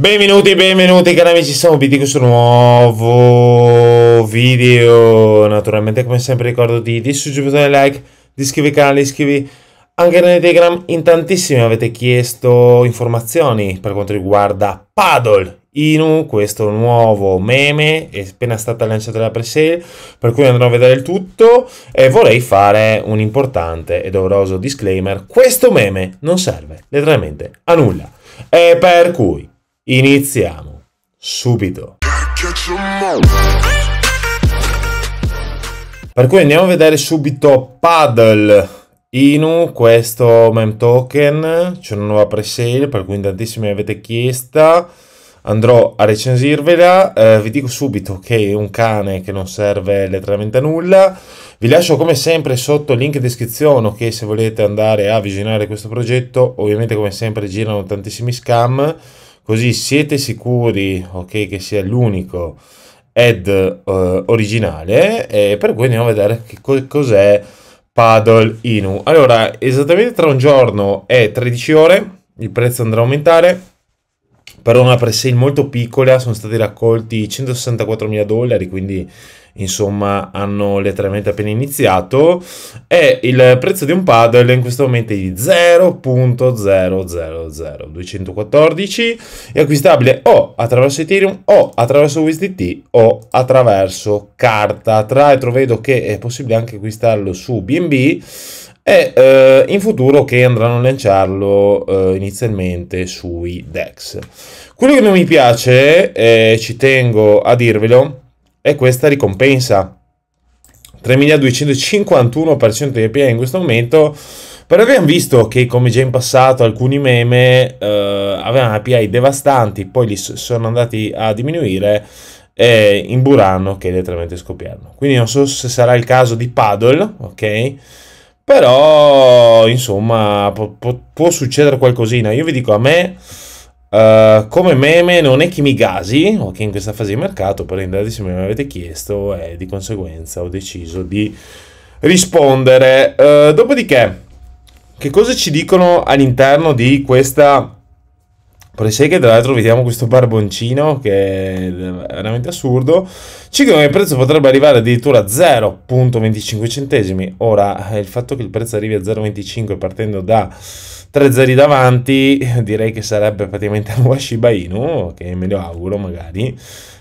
Benvenuti, benvenuti cari amici, siamo qui di questo nuovo video Naturalmente come sempre ricordo di distruggere like, di iscrivervi al canale, iscrivervi anche nel Telegram In tantissimi avete chiesto informazioni per quanto riguarda Paddle Inu, questo nuovo meme, è appena stata lanciata la presale, per cui andrò a vedere il tutto e vorrei fare un importante e doveroso disclaimer. Questo meme non serve letteralmente a nulla. E per cui Iniziamo subito. Per cui andiamo a vedere subito Paddle Inu, questo meme token, c'è una nuova presale per cui in tantissimi mi avete chiesta, andrò a recensirvela, eh, vi dico subito che è un cane che non serve letteralmente a nulla, vi lascio come sempre sotto il link in descrizione che se volete andare a visionare questo progetto, ovviamente come sempre girano tantissimi scam, Così siete sicuri okay, che sia l'unico ad uh, eh, originale e per cui andiamo a vedere che co- cos'è Paddle Inu. Allora, esattamente tra un giorno e 13 ore il prezzo andrà a aumentare per una presale molto piccola sono stati raccolti 164.000 dollari, quindi insomma hanno letteralmente appena iniziato e il prezzo di un paddle in questo momento è di 0.000214 è acquistabile o attraverso Ethereum o attraverso USDT o attraverso carta tra l'altro vedo che è possibile anche acquistarlo su BNB e eh, in futuro che andranno a lanciarlo eh, inizialmente sui DEX. Quello che non mi piace, e eh, ci tengo a dirvelo, è questa ricompensa. 3.251% di EPA in questo momento, però abbiamo visto che come già in passato alcuni meme eh, avevano API devastanti, poi li sono andati a diminuire e eh, in Burano che letteralmente scoppiarono. Quindi non so se sarà il caso di Paddle, ok? Però, insomma, può, può succedere qualcosina. Io vi dico, a me... Uh, come meme non è che Kimigasi, o che in questa fase di mercato, per se me l'avete chiesto e di conseguenza ho deciso di rispondere. Uh, dopodiché, che cosa ci dicono all'interno di questa che tra l'altro vediamo questo barboncino che è veramente assurdo. Ci dicono che il prezzo potrebbe arrivare addirittura a 0,25 centesimi. Ora, il fatto che il prezzo arrivi a 0,25 partendo da 3 zeri davanti, direi che sarebbe praticamente un Shiba Inu, che me lo auguro magari.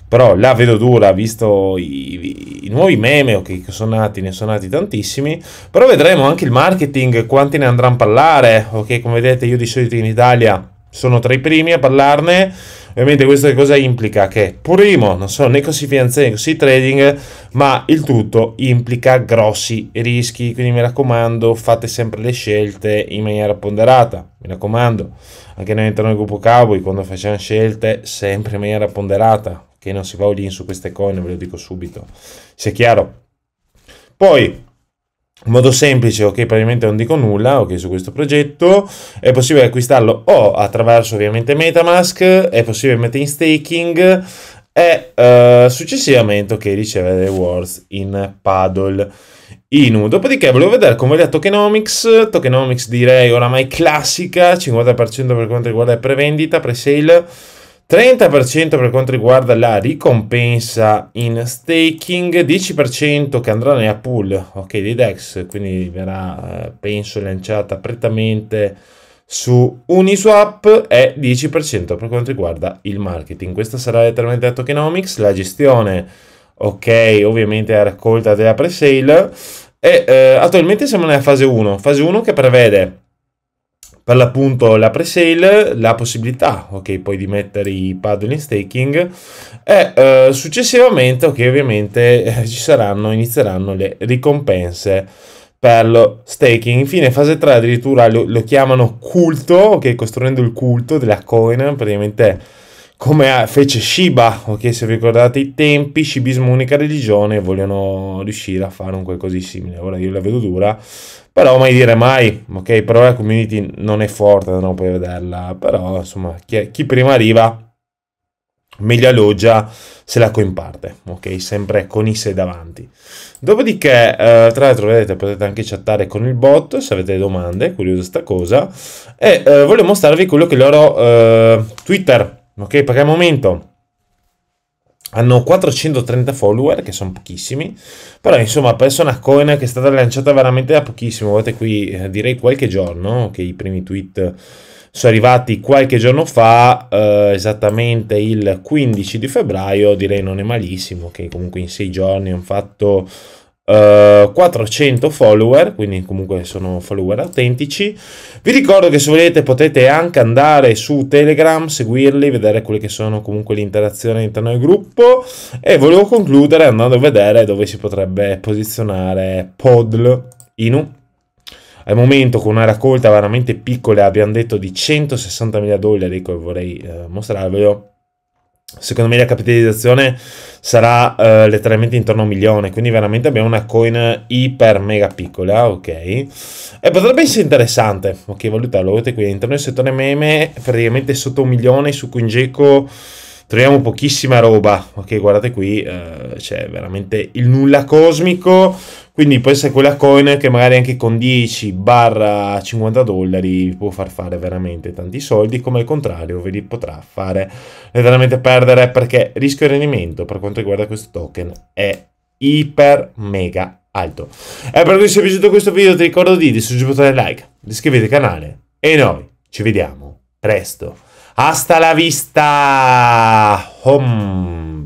Però la vedo dura, visto i, i nuovi meme che sono nati, ne sono nati tantissimi. Però vedremo anche il marketing, quanti ne andranno a parlare. Ok, come vedete io di solito in Italia sono tra i primi a parlarne. Ovviamente questo cosa implica? Che primo, non sono né così finanza né così trading, ma il tutto implica grossi rischi, quindi mi raccomando fate sempre le scelte in maniera ponderata, mi raccomando, anche noi all'interno del gruppo Cowboy quando facciamo scelte sempre in maniera ponderata, che non si va all in su queste coin, ve lo dico subito, sia chiaro. Poi, in modo semplice, ok, probabilmente non dico nulla, ok, su questo progetto, è possibile acquistarlo o attraverso ovviamente Metamask, è possibile mettere in staking e uh, successivamente, ok, ricevere rewards in Paddle. Inu. Dopodiché volevo vedere come vedete Tokenomics, Tokenomics direi oramai classica, 50% per quanto riguarda prevendita, pre-sale, 30% per quanto riguarda la ricompensa in staking, 10% che andrà nella pool okay, dei DEX, quindi verrà eh, penso lanciata prettamente su Uniswap e 10% per quanto riguarda il marketing. Questa sarà letteralmente la tokenomics, la gestione, ok, ovviamente la raccolta della presale e eh, attualmente siamo nella fase 1, fase 1 che prevede per l'appunto la pre-sale, la possibilità ok, poi di mettere i paddle in staking e eh, successivamente ok, ovviamente eh, ci saranno, inizieranno le ricompense per lo staking. Infine fase 3 addirittura lo, lo chiamano culto, ok, costruendo il culto della coin, praticamente come eh, fece Shiba, ok, se vi ricordate i tempi, Shibismo unica religione, vogliono riuscire a fare un qualcosa di simile. Ora io la vedo dura, però mai dire mai, ok, però la community non è forte, non puoi vederla, però insomma chi, chi prima arriva meglio alloggia se la coimparte, ok? Sempre con i sei davanti. Dopodiché, eh, tra l'altro, vedete, potete anche chattare con il bot se avete domande, curiosa sta cosa. E eh, voglio mostrarvi quello che loro eh, Twitter Ok, perché al momento hanno 430 follower, che sono pochissimi, però insomma una Coin che è stata lanciata veramente da pochissimo, vedete qui eh, direi qualche giorno, che i primi tweet sono arrivati qualche giorno fa, eh, esattamente il 15 di febbraio, direi non è malissimo, che comunque in sei giorni hanno fatto 400 eh, follower, quindi comunque sono follower autentici. Vi ricordo che se volete potete anche andare su Telegram, seguirli, vedere quelle che sono comunque le interazioni all'interno del gruppo. E volevo concludere andando a vedere dove si potrebbe posizionare Podl Inu. Al momento con una raccolta veramente piccola abbiamo detto di 160 mila dollari, che ecco, vorrei eh, mostrarvelo Secondo me la capitalizzazione sarà eh, letteralmente intorno a un milione, quindi veramente abbiamo una coin iper mega piccola, ok? E potrebbe essere interessante, ok, lo avete qui, all'interno del settore meme praticamente sotto un milione, su CoinGecko troviamo pochissima roba, ok, guardate qui, eh, c'è veramente il nulla cosmico, quindi può essere quella coin che magari anche con 10 barra 50 dollari vi può far fare veramente tanti soldi, come al contrario ve li potrà fare veramente perdere perché rischio e rendimento per quanto riguarda questo token è iper mega alto. E per cui se vi è piaciuto questo video ti ricordo di distruggere il bottone like, di iscriverti al canale e noi ci vediamo presto. Hasta la vista! Home.